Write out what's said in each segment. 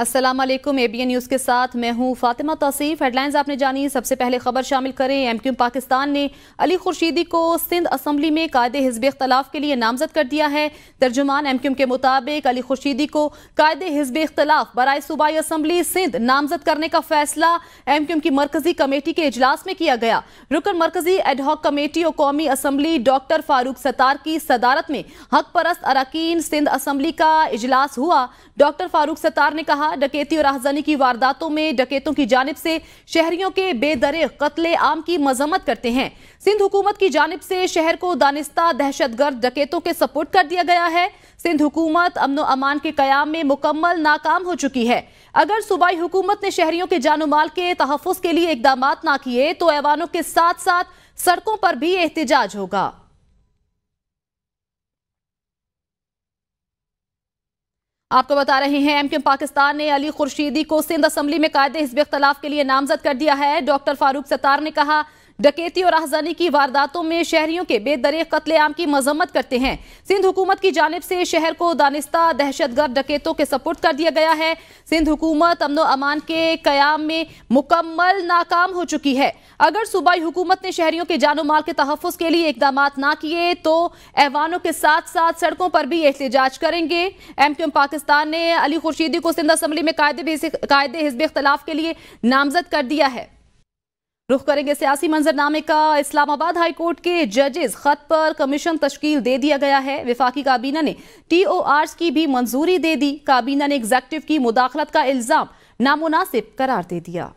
Aslam ABN news के साथ मैं हूँ फातिमा तौसीफ हेडलाइंस आपने जानी सबसे पहले खबर शामिल करें एम क्यू पाकिस्तान ने अली खुर्शीदी को सिंध असम्बली में कायद हिजब इख्तलाफ के लिए नामजद कर दिया है तर्जुमान एम क्यू के मुताबिक अली खुर्शीदी को कायद हिजब इख्तलाफ बरए सूबाई असम्बली सिंध नामजद करने का फैसला एम क्यू की मरकजी कमेटी के इजलास में किया गया रुकन मरकजी एडहॉक कमेटी और कौमी असम्बली डॉक्टर फारूक सतार की सदारत में हक परस्त अरकान सिंध असम्बली का इजलास हुआ डॉक्टर फारूक सतार ने कहा कहा डकैती और आहजानी की वारदातों में डकैतों की जानब से शहरियों के बेदरे कत्ले आम की मजम्मत करते हैं सिंध हुकूमत की जानब से शहर को दानिस्ता दहशतगर्द डकैतों के सपोर्ट कर दिया गया है सिंध हुकूमत अमन अमान के क्याम में मुकम्मल नाकाम हो चुकी है अगर सूबाई हुकूमत ने शहरियों के जानो माल के तहफ़ के लिए इकदाम ना किए तो ऐवानों के साथ साथ सड़कों पर भी एहतजाज होगा आपको बता रहे हैं एम क्यूम पाकिस्तान ने अली खुर्शीदी को सिंध असम्बली में कायदे हिस्बे इख्तलाफ के लिए नामजद कर दिया है डॉक्टर फारूक सत्तार ने कहा डकैती और आहजानी की वारदातों में शहरियों के बेदरे कत्लेआम की मजम्मत करते हैं सिंध हुकूमत की जानब से शहर को दानिस्ता दहशतगर्द डकैतों के सपोर्ट कर दिया गया है सिंध हुकूमत अमन अमान के क्याम में मुकम्मल नाकाम हो चुकी है अगर सूबाई हुकूमत ने शहरियों के जानो माल के तहफ़ के लिए इकदाम ना किए तो ऐवानों के साथ साथ सड़कों पर भी एहतजाज करेंगे एम क्यू एम पाकिस्तान ने अली खुर्शीदी को सिंध असम्बली में कायदे कायदे हिजब इख्तलाफ के लिए नामजद कर दिया है रुख करेंगे सियासी मंजरनामे का इस्लामाबाद हाईकोर्ट के जजेस खत पर कमीशन तश्कील दे दिया गया है विफाकी काबीना ने टी ओ आर की भी मंजूरी दे दी काबीना ने एग्जेक्टिव की मुदाखलत का इल्ज़ाम नामुनासिब करार दे दिया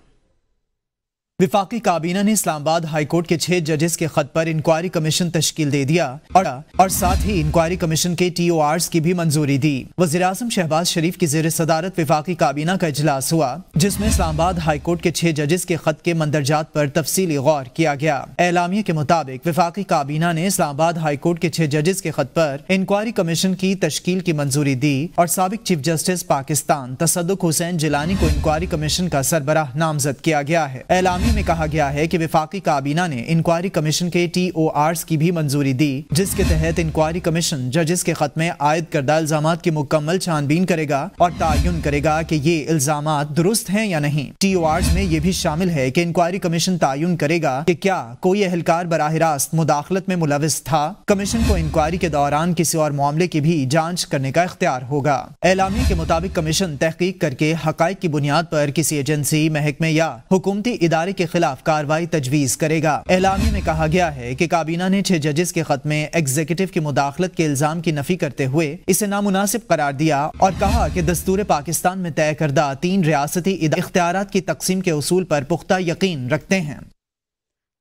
विफाकी काबीना ने इस्लामाबाद हाईकोर्ट के छह जजेस के खत पर इंक्वायरी कमीशन तश्कील दे दिया और, और साथ ही इंक्वायरी कमीशन के टी ओ आर की भी मंजूरी दी वजी अजम शहबाज शरीफ की जेर सदारत विफाकी काबीना का इजलास हुआ जिसमें इस्लामाबाद हाईकोर्ट के छह जजेस के खत के मंदरजात पर तफसीली गौर किया गया एलामिया के मुताबिक विफाकी काबीना ने इस्लामाबाद हाईकोर्ट के छह जजेस के खत पर इंक्वायरी कमीशन की तश्कील की मंजूरी दी और सबक चीफ जस्टिस पाकिस्तान तसदुक हुसैन जिलानी को इंक्वायरी कमीशन का सरबराह नामजद किया गया है एलामी में कहा गया है कि विफाकी काबीना ने इंक्वायरी कमीशन के टी ओ आर की भी मंजूरी दी जिसके तहत इंक्वायरी कमीशन जजेस के खत में आयद करदा इल्जाम की मुकम्मल छानबीन करेगा और तयन करेगा की ये इल्जाम दुरुस्त है या नहीं टी ओ आर में ये भी शामिल है की इंक्वायरी कमीशन तयन करेगा की क्या कोई एहलकार बरह रास्त मुदाखलत में मुलविस था कमीशन को इंक्वायरी के दौरान किसी और मामले की भी जाँच करने का इख्तियार होगा ऐलानी के मुताबिक कमीशन तहकीक करके हक की बुनियाद पर किसी एजेंसी महकमे या हुकूमती इदारे के के खिलाफ कार्रवाई तजवीज़ करेगा ऐलानी में कहा गया है की काबीना ने छह जजेस के खत में एग्जीक्यूटिव की मुदाखलत के इल्जाम की नफी करते हुए इसे नामुनासिब करार दिया और कहा की दस्तूर पाकिस्तान में तय करदा तीन रियासती इख्तियार की तकसीम के असूल पर पुख्ता यकीन रखते हैं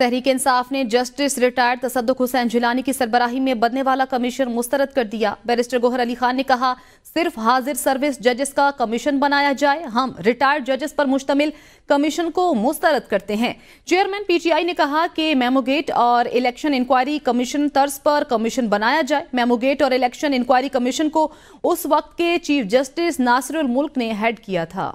तहरीक इंसाफ ने जस्टिस रिटायर्ड तसदुक हुसैन जिलानी की सरबराही में बनने वाला कमीशन मुस्तरद कर दिया बैरिस्टर गोहर अली खान ने कहा सिर्फ हाजिर सर्विस जजेस का कमीशन बनाया जाए हम रिटायर्ड जजेस पर मुश्तमिल कमीशन को मुस्तरद करते हैं चेयरमैन पीटीआई ने कहा कि मेमोगेट और इलेक्शन इंक्वायरी कमीशन तर्ज पर कमीशन बनाया जाए मेमोगेट और इलेक्शन इंक्वायरी कमीशन को उस वक्त के चीफ जस्टिस नासिरुल मुल्क ने हेड किया था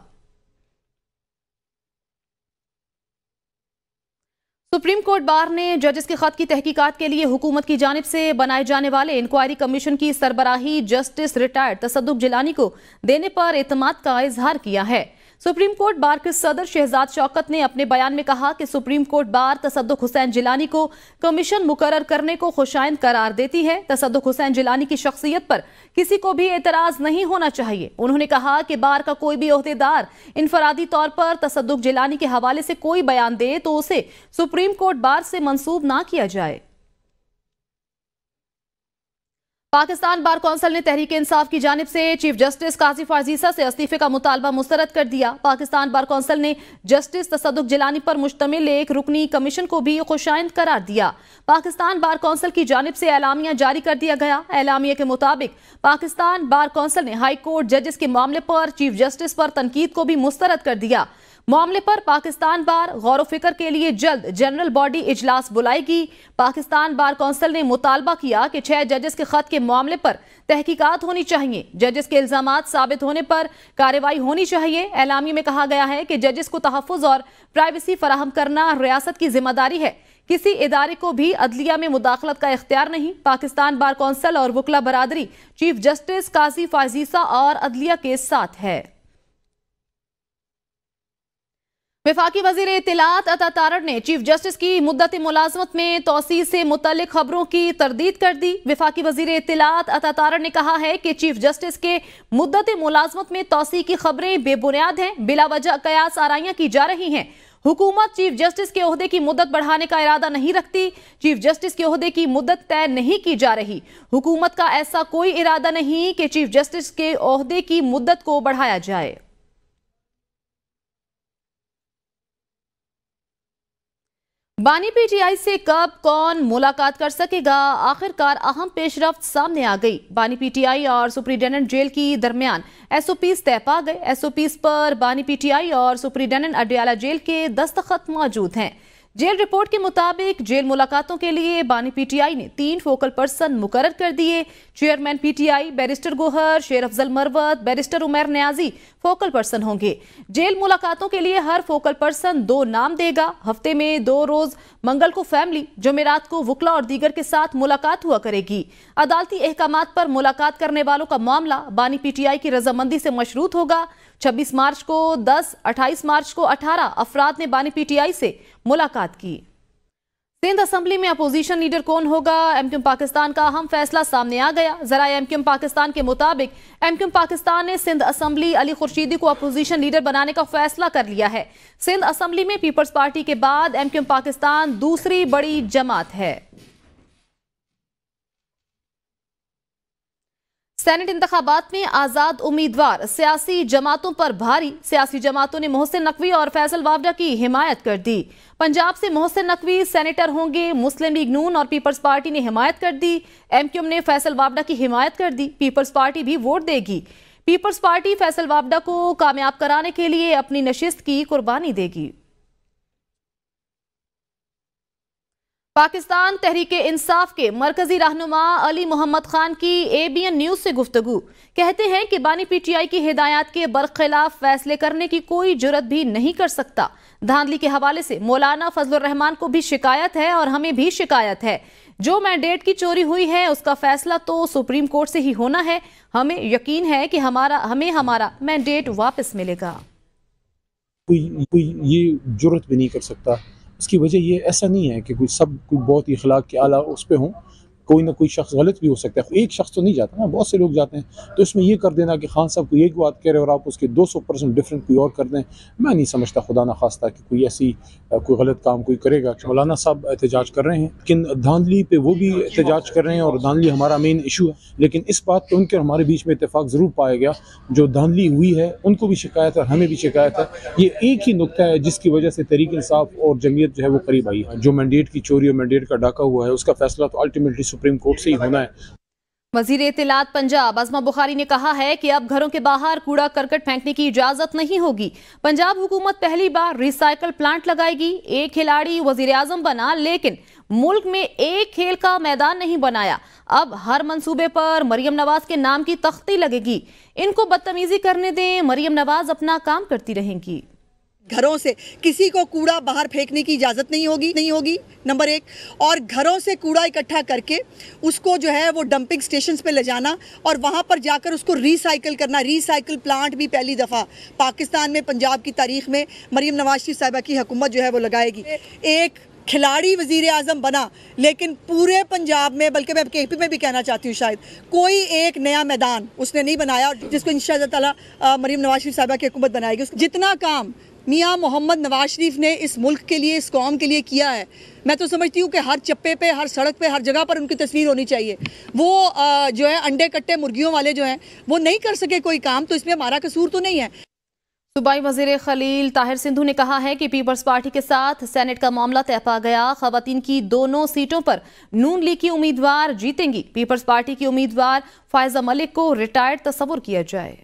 सुप्रीम कोर्ट बार ने जजेस के खत की तहकीकात के लिए हुकूमत की जानब से बनाए जाने वाले इंक्वायरी कमीशन की सरबराही जस्टिस रिटायर्ड तसदुक जिलानी को देने पर अतमाद का इजहार किया है सुप्रीम कोर्ट बार के सदर शहजाद शौकत ने अपने बयान में कहा कि supreme court bar Tasadduq Hussain Jillani को कमीशन मुकर करने को खुशाइन करार देती है तसद्दुक हुसैन जिलानी की शख्सियत पर किसी को भी एतराज नहीं होना चाहिए उन्होंने कहा कि बार का कोई भी अहदेदार इनफरादी तौर पर तसद्दुक जिलानी के हवाले से कोई बयान दे तो उसे सुप्रीम कोर्ट बार से मंसूब ना किया जाए पाकिस्तान बार कौंसिल ने तहरीक इंसाफ की जानब से चीफ जस्टिस काजी फारजीसा से इस्तीफे का मुतालबा मुस्तरद कर दिया पाकिस्तान बार कौंसिल ने जस्टिस तसदुक जिलानी पर मुश्तमिल एक रुकनी कमीशन को भी खुशाइंद करार दिया पाकिस्तान बार कौंसिल की जानब से एलामिया जारी कर दिया गया एलामिया के मुताबिक पाकिस्तान बार कौंसिल ने हाई कोर्ट जजेस के मामले पर चीफ जस्टिस पर तनकीद को भी मुस्तरद कर दिया मामले पर पाकिस्तान बार गौर फिक्र के लिए जल्द जनरल बॉडी इजलास बुलाएगी पाकिस्तान बार कौंसिल ने मुतालबा किया कि छह जजेस के खत के मामले पर तहकीकात होनी चाहिए जजेस के इल्जाम साबित होने पर कार्रवाई होनी चाहिए ऐलामी में कहा गया है कि जजेस को तहफ़ और प्राइवेसी फराहम करना रियासत की जिम्मेदारी है किसी इदारे को भी अदलिया में मुदाखलत का इख्तियार नहीं पाकिस्तान बार कौंसल और वकला बरदरी चीफ जस्टिस काजी फाजीसा और अदलिया के साथ है विफाकी वजीर इतलात अता तारण ने चीफ जस्टिस की मुद्दत मुलाजमत में तोसी से मुतल खबरों की तरदीद कर दी विफाकी वजीर इतलात अता तारण ने कहा है कि चीफ जस्टिस के मुद्दत मुलाजमत में तोसी की खबरें बेबुनियाद हैं वजह कयास आरियाँ की जा रही हैं हुकूमत चीफ जस्टिस के अहदे की मुद्दत बढ़ाने का इरादा नहीं रखती चीफ जस्टिस के अहदे की मुद्दत तय नहीं की जा रही हुकूमत का ऐसा कोई इरादा नहीं कि चीफ जस्टिस के अहदे की मुद्दत को बढ़ाया जाए बानी पीटीआई से कब कौन मुलाकात कर सकेगा आखिरकार अहम पेशरफ सामने आ गई बानी पीटीआई और सुपरिटेंडेंट जेल की दरमियान एसओपीस तय पा गए एसओपीस पर बानी पीटीआई और सुपरिटेंडेंट अडियाला जेल के दस्तखत मौजूद हैं जेल रिपोर्ट के मुताबिक जेल मुलाकातों के लिए बानी पीटीआई ने तीन फोकल पर्सन मुकर कर दिए chairman PTI barrister Gohar Sher Afzal Marwat barrister Umar Niazi focal person होंगे जेल मुलाकातों के लिए हर फोकल पर्सन दो नाम देगा हफ्ते में दो रोज मंगल को फैमिली जमेरात को वकला और दीगर के साथ मुलाकात हुआ करेगी अदालती अहकाम पर मुलाकात करने वालों का मामला बानी पीटीआई की रजामंदी से मशरूत होगा छब्बीस मार्च को दस अट्ठाईस मार्च को अठारह अफराद ने बानी पीटीआई से मुलाकात की सिंध असम्बली में अपोजिशन लीडर कौन होगा एमक्यूम पाकिस्तान का अहम फैसला सामने आ गया जरा एमक्यूम पाकिस्तान के मुताबिक एमक्यूम पाकिस्तान ने सिंध असम्बली अली खुर्शीदी को अपोजिशन लीडर बनाने का फैसला कर लिया है सिंध असेंबली में पीपल्स पार्टी के बाद एमक्यूम पाकिस्तान दूसरी बड़ी जमात है सेनेट इंतबात में आज़ाद उम्मीदवार सियासी जमातों पर भारी सियासी जमातों ने मोहसिन नकवी और फैसल वावडा की हिमायत कर दी पंजाब से मोहसिन नकवी सेनेटर होंगे मुस्लिम लीग नून और पीपल्स पार्टी ने हिमायत कर दी एमक्यूएम ने फैसल वावडा की हिमायत कर दी पीपल्स पार्टी भी वोट देगी पीपल्स पार्टी फैसल वावडा को कामयाब कराने के लिए अपनी नशिस्त की कुर्बानी देगी पाकिस्तान तहरीक इंसाफ के मरकजी रहनुमा अली मोहम्मद खान की ए बी एन न्यूज़ से गुफ्तु कहते हैं कि बानी पी टी आई की हिदायत के बरखिलाफ फैसले करने की कोई जरूरत भी नहीं कर सकता धांधली के हवाले से मौलाना रहमान को भी शिकायत है और हमें भी शिकायत है जो मैंडेट की चोरी हुई है उसका फैसला तो सुप्रीम कोर्ट से ही होना है हमें यकीन है कि हमारा हमें हमारा मैंडेट वापस मिलेगा कोई कोई ये जरूरत भी नहीं कर सकता उसकी वजह ये ऐसा नहीं है कि कोई सब कोई बहुत ही अखलाक के आला उस पर हों कोई ना कोई शख्स गलत भी हो सकता है एक शख्स तो नहीं जाता ना बहुत से लोग जाते हैं तो इसमें यह कर देना कि खान साहब को एक बात कह रहे और आप उसके दो सौ परसेंट डिफरेंट कोई और कर दें मैं नहीं समझता खुदा ना खास्ता कि कोई ऐसी कोई गलत काम कोई करेगा मौलाना साहब एहतजाज कर रहे हैं लेकिन धांधली पर वो भी एहतजाज कर रहे हैं और धांधली हमारा मेन इशू है लेकिन इस बात पर उनके और हमारे बीच में इतफाक़ ज़रूर पाया गया जो धांधली हुई है उनको भी शिकायत है और हमें भी शिकायत है ये एक ही नुकता है जिसकी वजह से तहरीक इंसाफ और जमीयत जो है वो करीब आई है जो मैंडेट की चोरी और मैंडेट का डाका हुआ है उसका फैसला तो अल्टीमेटली सुप्रीम कोर्ट से ही होना है वजीर इतलात पंजाब अजमा बुखारी ने कहा है कि अब घरों के बाहर कूड़ा करकट फेंकने की इजाजत नहीं होगी पंजाब हुकूमत पहली बार रिसाइकल प्लांट लगाएगी एक खिलाड़ी वजीर आजम बना लेकिन मुल्क में एक खेल का मैदान नहीं बनाया अब हर मंसूबे पर मरियम नवाज के नाम की तख्ती लगेगी इनको बदतमीजी करने दें मरियम नवाज अपना काम करती रहेंगी घरों से किसी को कूड़ा बाहर फेंकने की इजाज़त नहीं होगी नहीं होगी नंबर एक और घरों से कूड़ा इकट्ठा करके उसको जो है वो डंपिंग स्टेशन पे ले जाना और वहाँ पर जाकर उसको रिसाइकिल करना रीसाइकिल प्लांट भी पहली दफ़ा पाकिस्तान में पंजाब की तारीख में मरीम नवाज शरीफ साहिबा की हुकूमत जो है वो लगाएगी एक खिलाड़ी वजीर अजम बना लेकिन पूरे पंजाब में बल्कि मैं के पी में भी कहना चाहती हूँ शायद कोई एक नया मैदान उसने नहीं बनाया जिसको इन शाह मरीम नवाज शरीफ साहबा की हुकूमत बनाएगी जितना काम मियाँ मोहम्मद नवाज शरीफ ने इस मुल्क के लिए इस कौम के लिए किया है मैं तो समझती हूँ कि हर चप्पे पे हर सड़क पे हर जगह पर उनकी तस्वीर होनी चाहिए वो जो है अंडे कट्टे मुर्गियों वाले जो हैं वो नहीं कर सके कोई काम तो इसमें हमारा कसूर तो नहीं है सूबाई वजीर खलील ताहिर सिंधु ने कहा है कि पीपल्स पार्टी के साथ सेनेट का मामला तय पा गया खातन की दोनों सीटों पर नून लीग की उम्मीदवार जीतेंगी पीपल्स पार्टी की उम्मीदवार फायजा मलिक को रिटायर्ड तस्वुर किया जाए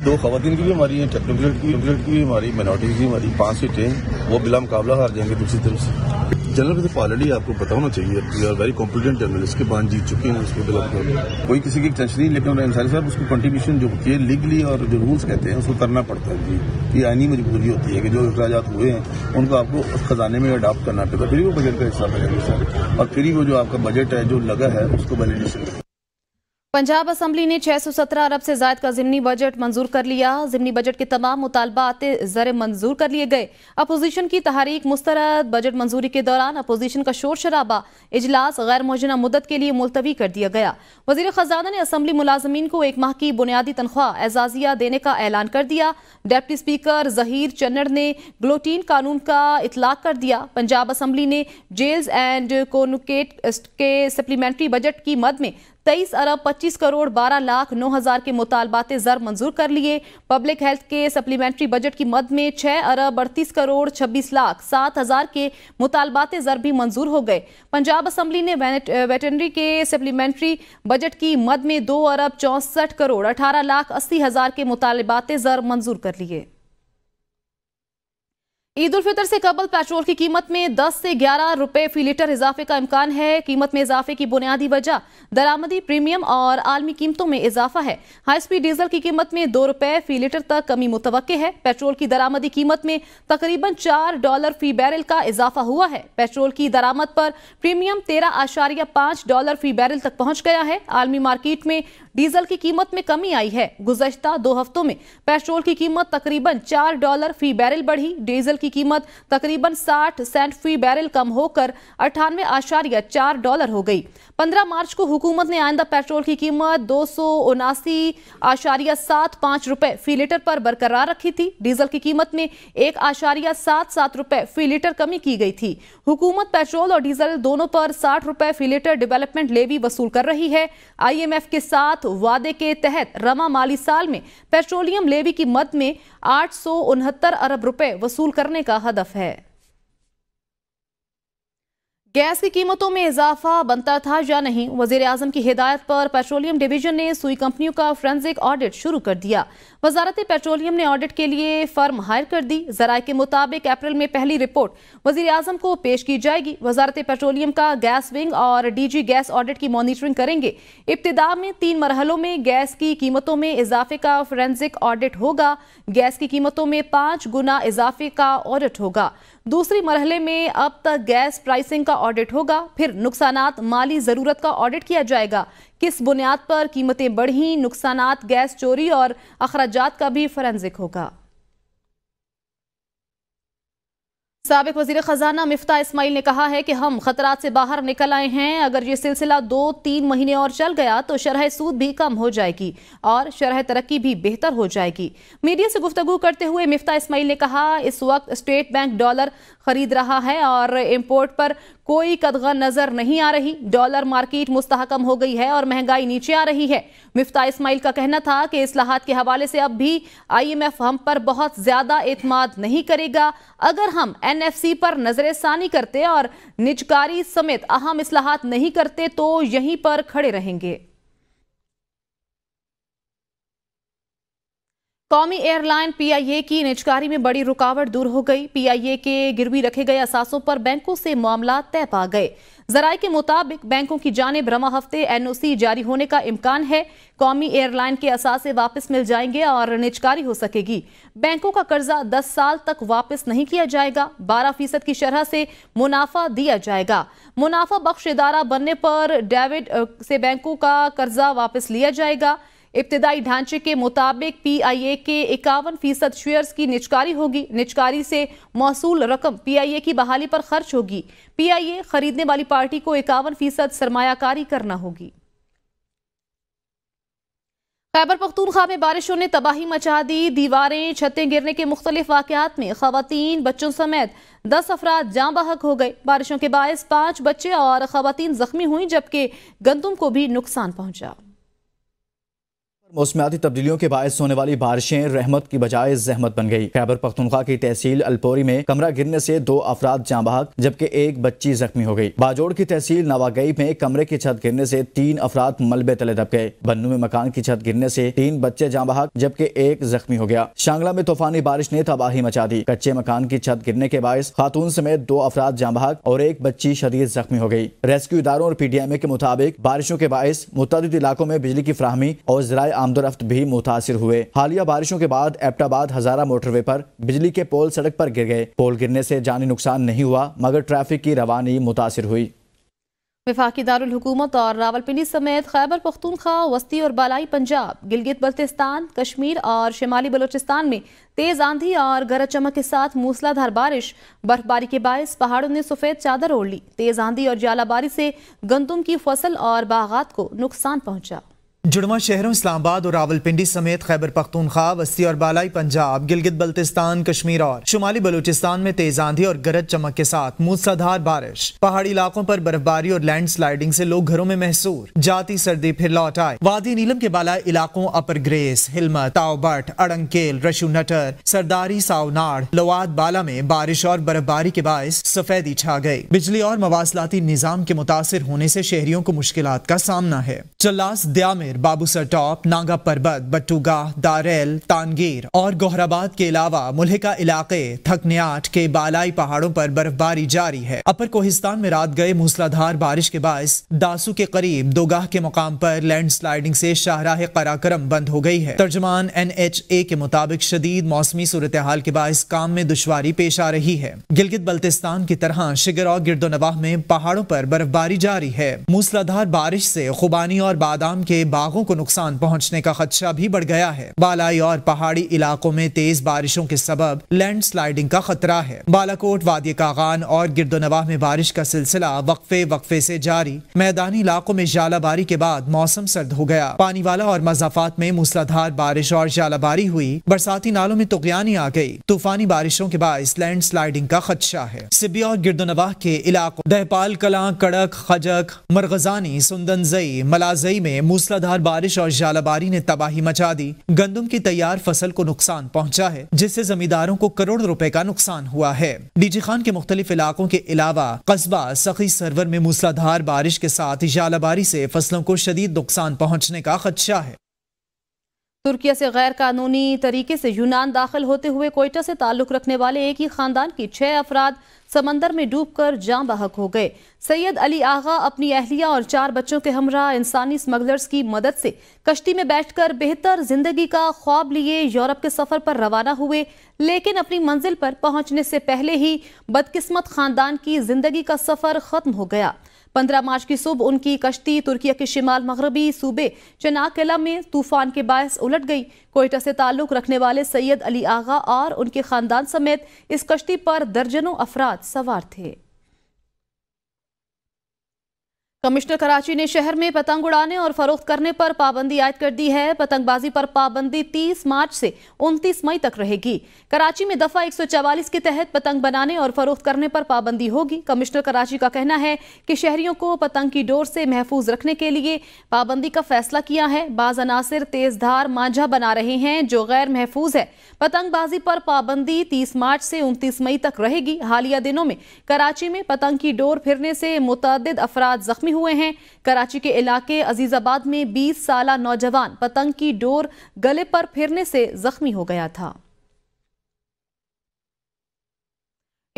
दो खातन की भी हमारी है टेक्नोक्रेट की की भी हमारी माइनॉरिटीज की हमारी पांच सीटें वो बिला मुकाबला हार जाएंगे दूसरी तरफ से जनरल तो ऑलरेडी आपको पता होना चाहिए we are very competent general इसके बाद जीत चुके हैं उसके बिला मुकाबला कोई किसी की टेंशन नहीं लेकिन अंसारी साहब उसको कंट्रीब्यूशन जो होती है लीगली और जो रूल्स कहते हैं उसको करना पड़ता है जी ये आईनी मजबूरी होती है कि जो अखराज हुए हैं उनको आपको खजाने में अडाप्ट करना पड़ता है फिर वो बजट का हिस्सा बनेगा और फिर वो जो आपका बजट है जो लगा है उसको वैलिडेशन पंजाब असम्बली ने 617 अरब से जायद का जिमनी बजट मंजूर कर लिया जिमनी बजट के तमाम मुतालबात जर मंजूर कर लिए गए अपोजिशन की तहरीक मुस्तरद बजट मंजूरी के दौरान अपोजिशन का शोर शराबा इजलास गैर मौजूदा मुद्दत के लिए मुलतवी कर दिया गया वजीर खजाना ने असम्बली मुलाजमीन को एक माह की बुनियादी तनख्वाह एजाजिया देने का ऐलान कर दिया डेप्टी स्पीकर जहीर चन्नड़ ने ग्लोटीन कानून का इतलाक कर दिया पंजाब असम्बली ने जेल्स एंड कोनुकेट के सप्लीमेंट्री बजट की मद में तेईस अरब पच्चीस करोड़ बारह लाख नौ हजार के मुतालबाते जर मंजूर कर लिए पब्लिक हेल्थ के सप्लीमेंट्री बजट की मद में छह अरब अड़तीस करोड़ छब्बीस लाख सात हजार के मुतालबाते जर भी मंजूर हो गए पंजाब असम्बली ने वेटनरी के सप्लीमेंट्री बजट की मद में दो अरब चौंसठ करोड़ अठारह लाख अस्सी हजार के मुतालबाते जर मंजूर कर लिए ईद उल फितर से कबल पेट्रोल की कीमत में 10 से 11 रुपए फी लीटर इजाफे का इम्कान है कीमत में इजाफे की बुनियादी वजह दरामदी प्रीमियम और आलमी कीमतों में इजाफा है हाई स्पीड डीजल की कीमत में दो रुपए फी लीटर तक कमी मुतव है पेट्रोल की दरामदी कीमत में तकरीबन चार डॉलर फी बैरल का इजाफा हुआ है पेट्रोल की दरामद पर प्रीमियम तेरह आशारिया पाँच डॉलर फी बैरल तक पहुँच गया है आलमी मार्केट में डीजल की कीमत में कमी आई है गुजशत दो हफ्तों में पेट्रोल की कीमत तकरीबन चार डॉलर फी बैरल बढ़ी डीजल की कीमत तकरीबन 60 सेंट फी बैरल कम होकर अठानवे आशार्य चार डॉलर हो गई 15 मार्च को हुकूमत ने आइंदा पेट्रोल की कीमत दो सौ उनासी आशारिया सात पाँच रुपये फी लीटर पर बरकरार रखी थी डीजल की कीमत में एक आशारिया सात सात रुपये फी लीटर कमी की गई थी हुकूमत पेट्रोल और डीजल दोनों पर साठ रुपये फी लीटर डेवलपमेंट लेवी वसूल कर रही है आईएमएफ के साथ वादे के तहत रमा माली साल में पेट्रोलियम लेवी की मद में आठ अरब रुपये वसूल करने का हदफ है गैस की कीमतों में इजाफा बनता था या नहीं वजीर आजम की हिदायत पर पेट्रोलियम डिवीजन ने सुई कंपनियों का फ्रेंसिक ऑडिट शुरू कर दिया वजारत पेट्रोलियम ने ऑडिट के लिए फर्म हायर कर दी जराये के मुताबिक अप्रैल में पहली रिपोर्ट वजी अजम को पेश की जाएगी वजारत पेट्रोलियम का गैस विंग और डी जी गैस ऑडिट की मॉनिटरिंग करेंगे इब्तदा में तीन मरहलों में गैस की कीमतों में इजाफे का फोरेंसिक ऑडिट होगा गैस की कीमतों में पाँच गुना इजाफे का ऑडिट होगा दूसरी मरहले में अब तक गैस प्राइसिंग का ऑडिट होगा फिर नुकसान माली ज़रूरत का ऑडिट किया जाएगा किस बुनियाद पर कीमतें बढ़ी नुकसान गैस चोरी और अखराज का भी फॉरेंसिक होगा सबक वजीर खजाना मिफ्ता इसमाइल ने कहा है कि हम खतरा से बाहर निकल आए हैं अगर ये सिलसिला दो तीन महीने और चल गया तो शरह सूद भी कम हो जाएगी और शरह तरक्की भी बेहतर हो जाएगी मीडिया से गुफ्तु करते हुए मिफ्ता इसमाइल ने कहा इस वक्त स्टेट बैंक डॉलर खरीद रहा है और इम्पोर्ट पर कोई कदगा नजर नहीं आ रही डॉलर मार्केट मुस्तकम हो गई है और महंगाई नीचे आ रही है मिफ्ता इसमाइल का कहना था कि असलाहत के हवाले से अब भी आई एम एफ हम पर बहुत ज्यादा एतमाद नहीं करेगा अगर हम एनएफसी पर नजरसानी करते और निजकारी समेत अहम असलाहत नहीं करते तो यहीं पर खड़े रहेंगे कौमी एयरलाइन पीआईए की निजकारी में बड़ी रुकावट दूर हो गई पीआईए के गिरवी रखे गए असासों पर बैंकों से मामला तय पा गए जराये के मुताबिक बैंकों की जाने ब्रह्मा हफ्ते एनओसी जारी होने का इम्कान है कौमी एयरलाइन के असासे वापस मिल जाएंगे और निजकारी हो सकेगी बैंकों का कर्जा दस साल तक वापस नहीं किया जाएगा बारह फीसद की शरह से मुनाफा दिया जाएगा मुनाफा बख्श इदारा बनने पर डेविड से बैंकों का कर्जा वापस लिया जाएगा इब्तदाई ढांचे के मुताबिक पीआईए के इक्यावन फीसद शेयर्स की निचकारी होगी निचकारी से मौसू रकम पीआईए की बहाली पर खर्च होगी पीआईए खरीदने वाली पार्टी को इक्यावन फीसद सरमायाकारी करना होगी खैबर पख्तूनखा में बारिशों ने तबाही मचा दी दीवारें छतें गिरने के मुख्तलिफ वाकत में खातन बच्चों समेत दस अफराद जाँ बहक हो गए बारिशों के बायस पाँच बच्चे और खातन जख्मी हुई जबकि गंदुम को भी नुकसान पहुंचा मौसमियाती तब्दीलियों के बायस होने वाली बारिशें रहमत की बजाय जहमत बन गई खैबर पख्तनख्वा की तहसील अलपोरी में कमरा गिरने से दो अफराद जांबाग जबकि एक बच्ची जख्मी हो गई बाजोड़ की तहसील नवागई में कमरे की छत गिरने से तीन अफराद मलबे तले दब गए बन्नू में मकान की छत गिरने से तीन बच्चे जांबाग जबकि एक जख्मी हो गया शांगला में तूफानी बारिश ने तबाही मचा दी कच्चे मकान की छत गिरने के बायस खातून समेत दो अफराद बाहक और एक बच्ची शदीद जख्मी हो गयी रेस्क्यू इदारों और पी डी एम ए के मुताबिक बारिशों के बायस मुतद इलाकों में बिजली की फ्राहमी और जरा आमदोरफ्त भी मुतासर हुए हालिया बारिशों के बाद एबटाबाद हजारा मोटरवे पर बिजली के पोल सड़क पर गिर गए पोल गिरने से जानी नुकसान नहीं हुआ मगर ट्रैफिक की रवानी मुतासर हुई विफाकी दारकूमत और रावलपिंडी समेत खैबर पख्तूनख्वा वस्ती और बालाई पंजाब गिलगित बल्तिस्तान कश्मीर और शिमाली बलोचिस्तान में तेज आंधी और गरज चमक के साथ मूसलाधार बारिश बर्फबारी के बायस पहाड़ों ने सफेद चादर ओढ़ ली तेज आंधी और ज्यालाबारी से गंदुम की फसल और बागात को नुकसान पहुंचा जुड़वा शहरों इस्लामाबाद और रावलपिंडी समेत खैबर पख्तूनख्वा वस्ती और बालाई पंजाब गिलगित बल्तिस्तान कश्मीर और शुमाली बलूचिस्तान में तेज आंधी और गरज चमक के साथ मूसाधार बारिश पहाड़ी इलाकों पर बर्फबारी और लैंड स्लाइडिंग से लोग घरों में महसूर जाती सर्दी फिर लौट आए वादी नीलम के बालाई इलाकों अपर ग्रेस हिलमत तावबट अड़ंकेल रशू नटर सरदारी सावनाड़ लवाद बाला में बारिश और बर्फबारी के बायस सफेदी छा गयी बिजली और मवासलाती निजाम के मुतासर होने ऐसी शहरियों को मुश्किल का सामना है चल्लास दया में मंदिर बाबूसर टॉप नांगा पर्बत बट्टूगा दारेल तानगीर और गोहराबाद के अलावा मुल्हिका इलाके थकनियाट के बालाई पहाड़ों पर बर्फबारी जारी है अपर कोहिस्तान में रात गए मूसलाधार बारिश के बायस दासू के करीब दोगाह के मुकाम पर लैंड स्लाइडिंग से शाहराह कराक्रम बंद हो गई है तर्जमान एन एच ए के मुताबिक शदीद मौसमी सूरत हाल के बायस काम में दुशारी पेश आ रही है गिलगित बल्तिस्तान की तरह शिगर और गिरदोनवाह में पहाड़ों पर बर्फबारी जारी है मूसलाधार बारिश से खुबानी और बादाम के बाद बागों को नुकसान पहुंचने का खदशा भी बढ़ गया है बालाई और पहाड़ी इलाकों में तेज बारिशों के सबब लैंड स्लाइडिंग का खतरा है बालाकोट वादी कागान और गिरदोनवाह में बारिश का सिलसिला वक्फे वक्फे से जारी मैदानी इलाकों में जालाबारी के बाद मौसम सर्द हो गया पानी वाला और मजाफात में मूसलाधार बारिश और जालाबारी हुई बरसाती नालों में तुगयानी आ गई तूफानी बारिशों के बाद लैंड स्लाइडिंग का खदशा है सिब्बी और गिरदोनवाह के इलाकों दहपाल कला कड़क खजक मरगजानी सुंदनजई मलाजई में मूसलाधार मूसलाधार बारिश और जालाबारी ने तबाही मचा दी गंदम की तैयार फसल को नुकसान पहुंचा है जिससे जमींदारों को करोड़ रुपए का नुकसान हुआ है डीजी खान के मुख्तलिफ इलाकों के अलावा कस्बा सखी सरवर में मूसलाधार बारिश के साथ जालाबारी से फसलों को शदीद नुकसान पहुँचने का खदशा है तुर्किया से गैर कानूनी तरीके से यूनान दाखिल होते हुए कोयटा से ताल्लुक रखने वाले एक ही खानदान की छह अफराद समंदर में डूबकर जाम बहक हो गए सैयद अली आगा अपनी अहलिया और चार बच्चों के हमरा इंसानी स्मगलर्स की मदद से कश्ती में बैठकर बेहतर जिंदगी का ख्वाब लिए यूरोप के सफर पर रवाना हुए लेकिन अपनी मंजिल पर पहुंचने से पहले ही बदकिस्मत खानदान की जिंदगी का सफर खत्म हो गया 15 मार्च की सुबह उनकी कश्ती तुर्किया के शिमाल मगरबी सूबे चनाकला में तूफान के बायस उलट गई कोयटा से ताल्लुक रखने वाले सैयद अली आगा और उनके खानदान समेत इस कश्ती पर दर्जनों अफराद सवार थे कमिश्नर कराची ने शहर में पतंग उड़ाने और फरोख्त करने पर पाबंदी आयद कर दी है पतंगबाजी पर पाबंदी 30 मार्च से 29 मई तक रहेगी कराची में दफा 144 के तहत पतंग बनाने और फरोख्त करने पर पाबंदी होगी कमिश्नर कराची का कहना है कि शहरियों को पतंग की डोर से महफूज रखने के लिए पाबंदी का फैसला किया है बाज अनासर तेज धार मांझा बना रहे हैं जो गैर महफूज है पतंगबाजी पर पाबंदी तीस मार्च से उनतीस मई तक रहेगी हालिया दिनों में कराची में पतंग की डोर फिरने से मुतद अफराद जख्मी जख्मी हुए हैं कराची के इलाके अजीजाबाद में 20 साल नौजवान पतंग की डोर गले पर फिरने से जख्मी हो गया था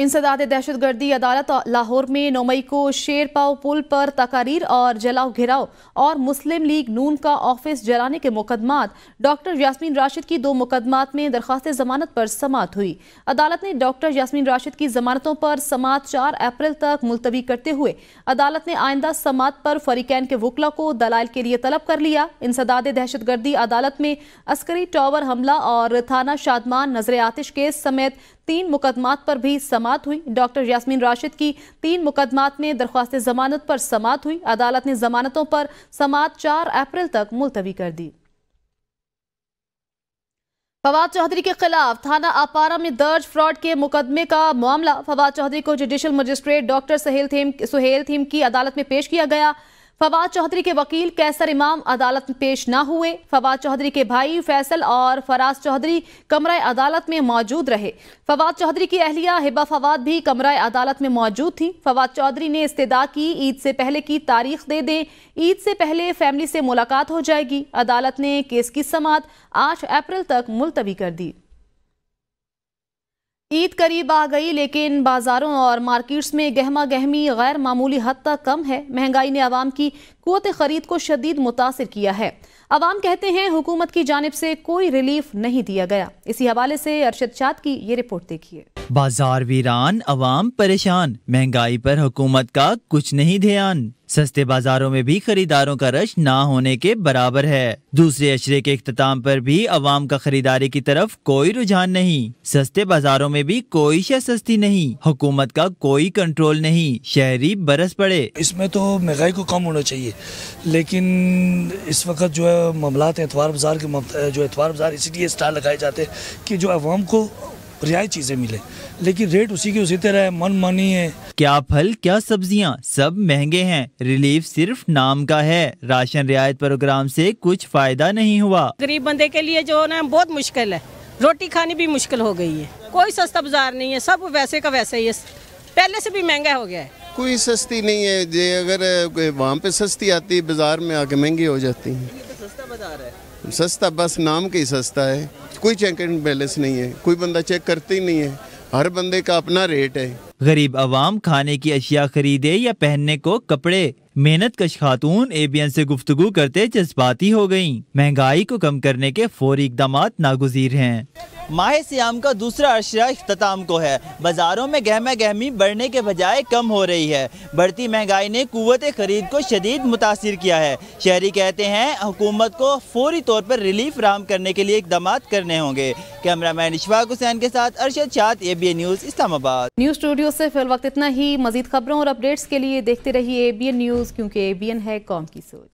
इंसदाद दहशत गर्दी अदालत लाहौर में नौ मई को शेरपाव पुल पर तकारीर और जलाओ घिराव और मुस्लिम लीग नून का ऑफिस जलाने के मुकदमात डॉक्टर यासमीन राशिद की दो मुकदमात में दरखास्त जमानत पर समात हुई अदालत ने डॉक्टर यासमीन राशिद की जमानतों पर समात चार अप्रैल तक मुलतवी करते हुए अदालत ने आइंदा समात पर फरीकैन के वकला को दलाल के लिए तलब कर लिया इंसदाद दहशत गर्दी अदालत में अस्करी टावर हमला और थाना शादमान नजर आतिश केस समेत तीन मुकदमात पर भी समात समात हुई डॉक्टर यासमीन राशिद की तीन मुकदमात में दरख्वास्त जमानत पर समात हुई अदालत ने जमानतों पर समात चार अप्रैल तक मुलतवी कर दी फवाद चौधरी के खिलाफ थाना आपारा में दर्ज फ्रॉड के मुकदमे का मामला फवाद चौधरी को judicial magistrate doctor Sahel Theem Suhail Theem की अदालत में पेश किया गया फवाद चौधरी के वकील कैसर इमाम अदालत में पेश न हुए फवाद चौधरी के भाई फैसल और फराज चौधरी कमरा अदालत में मौजूद रहे फवाद चौधरी की अहलिया हिबा फवाद भी कमरा अदालत में मौजूद थी फवाद चौधरी ने इस्तः की ईद से पहले की तारीख दे दें ईद से पहले फैमिली से मुलाकात हो जाएगी अदालत ने केस की समात आठ अप्रैल तक मुलतवी कर दी ईद करीब आ गई लेकिन बाज़ारों और मार्केट्स में गहमा गहमी गैर मामूली हद तक कम है महंगाई ने आवाम की कुत ख़रीद को शदीद मुतासर किया है आवाम कहते हैं हुकूमत की जानब से कोई रिलीफ नहीं दिया गया इसी हवाले से अरशद चाद की ये रिपोर्ट देखिए बाजार वीरान अवाम परेशान महंगाई पर हुकूमत का कुछ नहीं ध्यान सस्ते बाजारों में भी खरीदारों का रश ना होने के बराबर है दूसरे अशरे के अख्ताम पर भी अवाम का खरीदारी की तरफ कोई रुझान नहीं सस्ते बाजारों में भी कोई शह सस्ती नहीं हुकूमत का कोई कंट्रोल नहीं शहरी बरस पड़े इसमें तो महंगाई को कम होना चाहिए लेकिन इस वक्त जो है मामला एतवार बाजार के जो एतवार बाजार इसीलिए स्टार लगाए जाते हैं कि जो अवाम को रियायत चीज़ें मिले लेकिन रेट उसी के उसी तरह है मन मानी है क्या फल क्या सब्जियां सब महंगे हैं रिलीफ सिर्फ नाम का है राशन रियायत प्रोग्राम से कुछ फायदा नहीं हुआ गरीब बंदे के लिए जो ना बहुत मुश्किल है रोटी खानी भी मुश्किल हो गई है कोई सस्ता बाजार नहीं है सब वैसे का वैसे ही है पहले से भी महंगा हो गया है कोई सस्ती नहीं है जे अगर वहाँ पे सस्ती आती है बाजार में आके महंगी हो जाती है सस्ता बाजार है सस्ता बस नाम के ही सस्ता है कोई चेक एंड बैलेंस नहीं है कोई बंदा चेक करते ही नहीं है हर बंदे का अपना रेट है गरीब आवाम खाने की अशिया खरीदे या पहनने को कपड़े मेहनत कश खातून ए बी एन से गुफ्तु करते जज्बाती हो गयी महंगाई को कम करने के फौरी इकदाम नागुजीर हैं माह सियाम का दूसरा अशरा अख्ताम को है बाज़ारों में गहमा गहमी बढ़ने के बजाय कम हो रही है बढ़ती महंगाई ने कुत खरीद को शदीद मुतासर किया है शहरी कहते हैं हुकूमत को फौरी तौर पर रिलीफ फ्राहम करने के लिए इकदाम करने होंगे कैमरा मैन इशफाक हुसैन के साथ Arshad Shad A B N news Islamabad news studio से वक्त इतना ही मजीद खबरों और अपडेट्स के लिए देखते रहिए A B N news news क्योंकि एबीएन है कौम की सोच